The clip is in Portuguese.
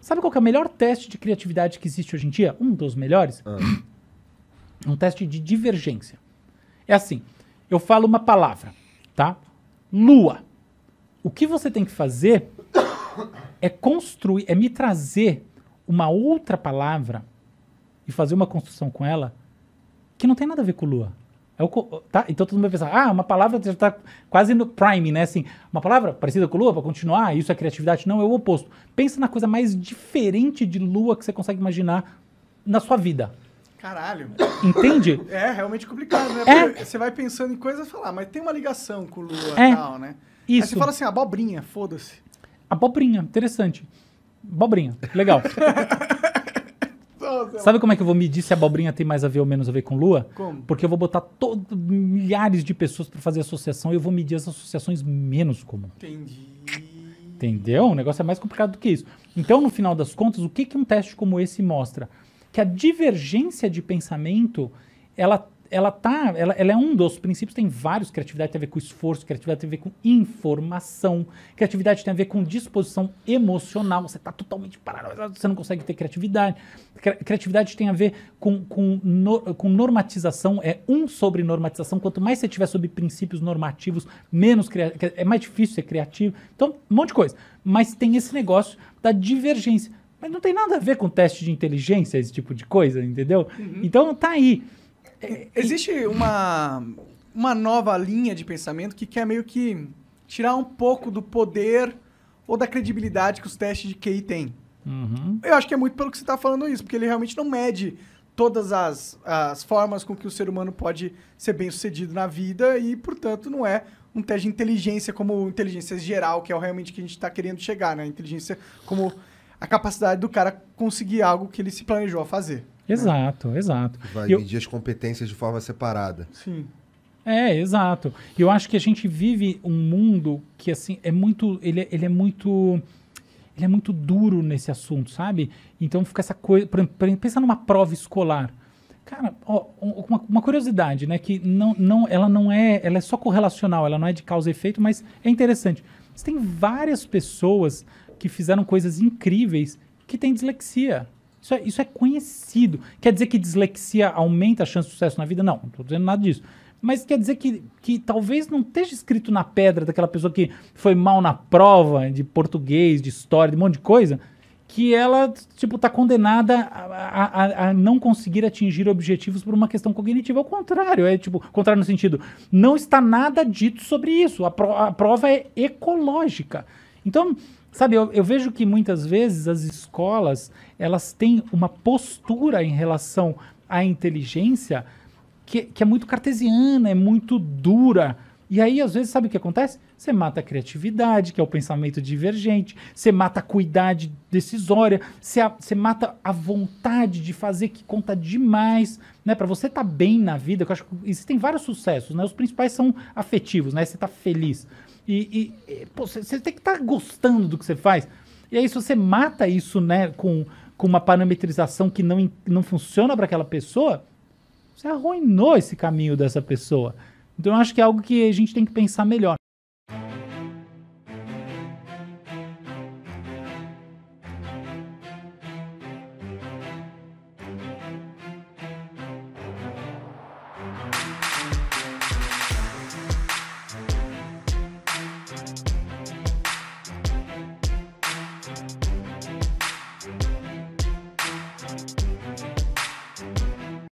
Sabe qual é o melhor teste de criatividade que existe hoje em dia? Um dos melhores? Ah. Um teste de divergência. É assim, eu falo uma palavra, tá? Lua. O que você tem que fazer é construir, é me trazer uma outra palavra e fazer uma construção com ela que não tem nada a ver com lua. É o, tá? Então todo mundo vai pensar, ah, uma palavra já está quase no prime, né? Assim, uma palavra parecida com lua para continuar, isso é criatividade. Não, é o oposto. Pensa na coisa mais diferente de lua que você consegue imaginar na sua vida. Caralho. Entende? É realmente complicado, né? É. Você vai pensando em coisas e fala, ah, mas tem uma ligação com lua e é. tal, né? Isso. Aí você fala assim, ah, abobrinha, foda-se. Abobrinha, interessante. Abobrinha, legal. Sabe como é que eu vou medir se a abobrinha tem mais a ver ou menos a ver com lua? Como? Porque eu vou botar todo, milhares de pessoas para fazer associação e eu vou medir as associações menos comuns. Entendi. Entendeu? O negócio é mais complicado do que isso. Então, no final das contas, o que, que um teste como esse mostra? Que a divergência de pensamento, ela ela tá, ela, ela, é um dos princípios, tem vários, criatividade tem a ver com esforço, criatividade tem a ver com informação, criatividade tem a ver com disposição emocional, você está totalmente paralisado, você não consegue ter criatividade. Criatividade tem a ver com, com, no, com normatização, é um sobre normatização, quanto mais você tiver sobre princípios normativos, menos é mais difícil ser criativo, então um monte de coisa. Mas tem esse negócio da divergência, mas não tem nada a ver com teste de inteligência, esse tipo de coisa, entendeu? Uhum. Então tá aí. É, é, é, existe uma, uma nova linha de pensamento que quer meio que tirar um pouco do poder ou da credibilidade que os testes de QI têm. Uhum. Eu acho que é muito pelo que você está falando isso, porque ele realmente não mede todas as, as formas com que o ser humano pode ser bem sucedido na vida e, portanto, não é um teste de inteligência como inteligência geral, que é realmente que a gente está querendo chegar, né? Inteligência como a capacidade do cara conseguir algo que ele se planejou a fazer. Né? Exato, exato. Vai eu... medir as competências de forma separada. Sim. É, exato. E eu acho que a gente vive um mundo que assim é muito, ele, é, ele é muito ele é muito duro nesse assunto, sabe? Então fica essa coisa, por exemplo, pensa numa prova escolar. Cara, ó, uma, uma, curiosidade, né, que não, não, ela não é, ela é só correlacional, ela não é de causa e efeito, mas é interessante. Mas tem várias pessoas que fizeram coisas incríveis que têm dislexia. Isso é, isso é conhecido. Quer dizer que dislexia aumenta a chance de sucesso na vida? Não, não estou dizendo nada disso. Mas quer dizer que, que talvez não esteja escrito na pedra daquela pessoa que foi mal na prova de português, de história, de um monte de coisa, que ela, tipo, tá condenada a, a, a não conseguir atingir objetivos por uma questão cognitiva. Ao contrário, é tipo, contrário no sentido, não está nada dito sobre isso. A, pro, a prova é ecológica. Então, Sabe, eu, eu, vejo que muitas vezes as escolas elas têm uma postura em relação à inteligência que, que é muito cartesiana, é muito dura e aí, às vezes, sabe o que acontece? Você mata a criatividade, que é o pensamento divergente, você mata a cuidade decisória, você, a, você mata a vontade de fazer, que conta demais, né? Para você estar tá bem na vida, que eu acho que existem vários sucessos, né? Os principais são afetivos, né? Você tá feliz. E, e, e pô, você, você tem que estar tá gostando do que você faz. E aí, se você mata isso, né, com, com uma parametrização que não, não funciona para aquela pessoa, você arruinou esse caminho dessa pessoa. Então eu acho que é algo que a gente tem que pensar melhor.